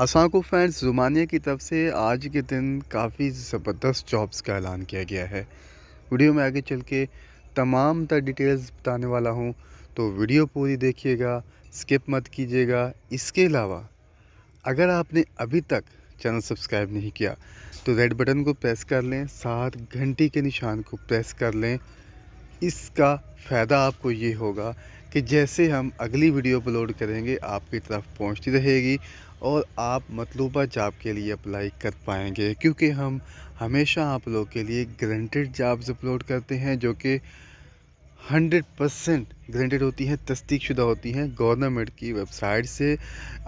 असांको fans जुमानिया की तरफ से आज के दिन काफ़ी ज़बरदस्त जॉब्स का ऐलान किया गया है वीडियो में आगे चल के तमाम तर डिटेल्स बताने वाला हूँ तो वीडियो पूरी देखिएगा स्किप मत कीजिएगा इसके अलावा अगर आपने अभी तक चैनल सब्सक्राइब नहीं किया तो रेड बटन को प्रेस कर लें साथ घंटी के निशान को प्रेस कर लें इसका फ़ायदा आपको ये होगा कि जैसे हम अगली वीडियो अपलोड करेंगे आपकी तरफ पहुंचती रहेगी और आप मतलूबा जॉब के लिए अप्लाई कर पाएंगे क्योंकि हम हमेशा आप लोग के लिए ग्रंटेड जॉब्स अपलोड करते हैं जो कि हंड्रेड परसेंट ग्रेंटेड होती हैं तस्दीक शुदा होती हैं गवर्नमेंट की वेबसाइट से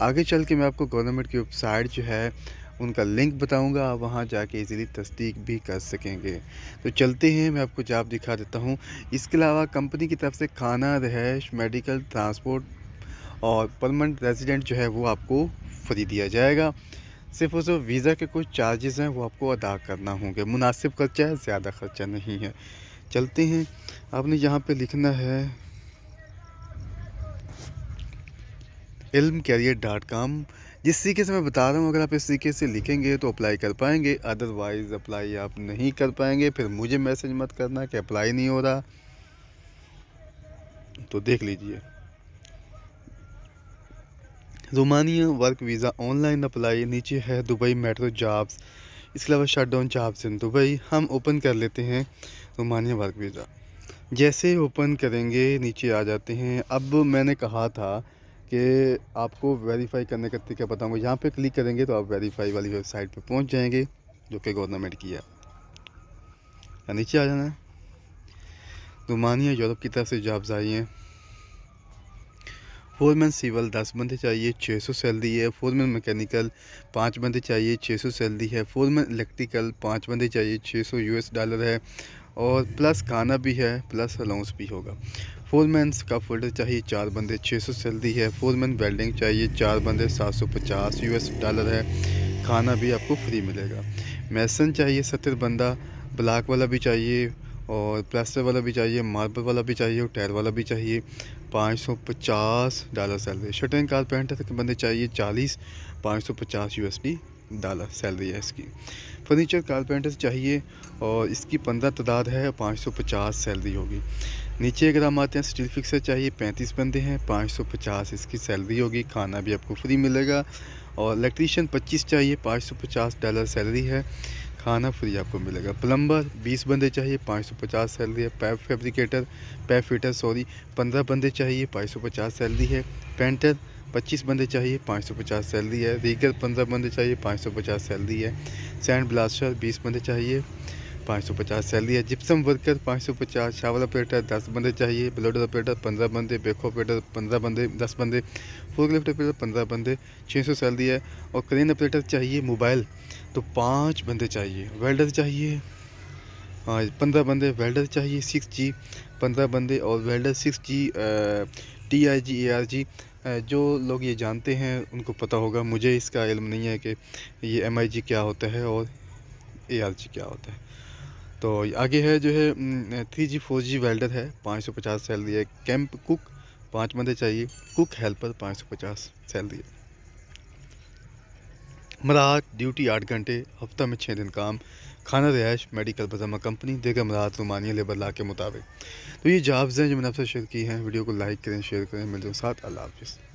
आगे चल के मैं आपको गवर्नमेंट की वेबसाइट जो है उनका लिंक बताऊंगा आप वहाँ जाके इजीली तस्दीक भी कर सकेंगे तो चलते हैं मैं आपको जॉब दिखा देता हूँ इसके अलावा कंपनी की तरफ से खाना रहायश मेडिकल ट्रांसपोर्ट और परमानेंट रेजिडेंट जो है वो आपको फ्री दिया जाएगा सिर्फ उस वीज़ा के कुछ चार्जेस हैं वो आपको अदा करना होंगे मुनासिब खर्चा है ज़्यादा खर्चा नहीं है चलते हैं आपने यहाँ पे लिखना है इल्म कैरियर डॉट कॉम जिस तरीके से मैं बता रहा हूँ अगर आप इस तरीके से लिखेंगे तो अप्लाई कर पाएंगे अदरवाइज़ अप्लाई आप नहीं कर पाएंगे फिर मुझे मैसेज मत करना कि अप्लाई नहीं हो रहा तो देख लीजिए Romania work visa online apply नीचे है दुबई मेट्रो जॉब्स इसके अलावा shut down jobs in Dubai हम ओपन कर लेते हैं रोमानिया वर्क वीज़ा जैसे ओपन करेंगे नीचे आ जाते हैं अब मैंने कहा था कि आपको वेरीफाई करने का तरीका बताऊँगा यहाँ पर क्लिक करेंगे तो आप वेरीफाई वाली वेबसाइट पर पहुँच जाएंगे जो कि गवर्नमेंट की है नीचे आ जाना है रोमानिया यूरोप की तरफ से जॉब्स आई हैं फोरमैन सिविल दस बंदे चाहिए छः सौ सैलरी है फोरमैन मैकेनिकल पाँच बंदे चाहिए छः सौ सैलरी है फोरमैन इलेक्ट्रिकल पाँच बंदे चाहिए छः सौ एस डॉलर है और प्लस खाना भी है प्लस अलाउंस भी होगा फोरमैन का फोल्डर चाहिए चार बंदे छः सौ सैलरी है फोरमैन वेल्डिंग चाहिए चार बंदे सात सौ पचास एस डॉलर है खाना भी आपको फ्री मिलेगा मैसन चाहिए सत्तर बंदा ब्लाक वाला भी चाहिए और प्लास्टर वाला भी चाहिए मार्बल वाला भी चाहिए और टायर वाला भी चाहिए पाँच सौ पचास डॉलर सैलरी शर्ट एंड कारपेंट तक बंदे चाहिए चालीस पाँच सौ पचास U S D dollar salary है इसकी फर्नीचर कारपेंटर चाहिए और इसकी पंद्रह तादाद है पाँच सौ पचास सैलरी होगी नीचे अगर हम आते हैं स्टील फिक्सर चाहिए पैंतीस बंदे हैं पाँच सौ पचास इसकी सैलरी होगी खाना भी आपको फ्री मिलेगा और इलेक्ट्रीशियन पच्चीस चाहिए पाँच सौ पचास डॉलर सैलरी है खाना फ्री आपको मिलेगा प्लम्बर बीस बंदे चाहिए पाँच सौ पचास सैलरी है पैप फैब्रिकेटर पैप फिटर सॉरी पंद्रह बंदे चाहिए पाँच सौ पचास सैलरी है पेंटर पच्चीस बंदे चाहिए पाँच सौ पचास सैलरी है रीगर पंद्रह बंदे चाहिए पाँच सौ पचास सैलरी है सैंड ब्लास्टर बीस बंदे चाहिए पाँच सौ पचास सैलरी है जिप्सम वर्कर पाँच सौ पचास चावल ऑपरेटर दस बंदे चाहिए ब्लड ऑपरेटर पंद्रह बंदे बेखो ऑपरेटर पंद्रह बंदे दस बंदे फोर लिफ्ट ऑपरेटर पंद्रह बंदे छः सौ सैलरी है और क्रेन ऑपरेटर चाहिए मोबाइल तो पाँच बंदे चाहिए वेल्डर चाहिए हाँ पंद्रह बंदे वेल्डर चाहिए सिक्स जी पंद्रह बंदे और welder six G T I G A R G जो लोग ये जानते हैं उनको पता होगा मुझे इसका इल्म नहीं है कि ये एम आई जी क्या होता है और ए आर जी क्या होता है तो आगे है जो है three G four G welder है पाँच सौ पचास सैलरी है कैंप कुक पाँच बंदे चाहिए कुक हेल्पर पाँच सौ पचास सैलरी है मराहत ड्यूटी आठ घंटे हफ्ता में छः दिन काम खाना रिहाइश मेडिकल बजामा कंपनी देगा मराहत रुमानिया लेबर ला के मुताबिक तो ये जॉब्स हैं जो मैंने आपसे शेयर की हैं वीडियो को लाइक करें शेयर करें मिलते हैं साथ अल्लाह हाफिज़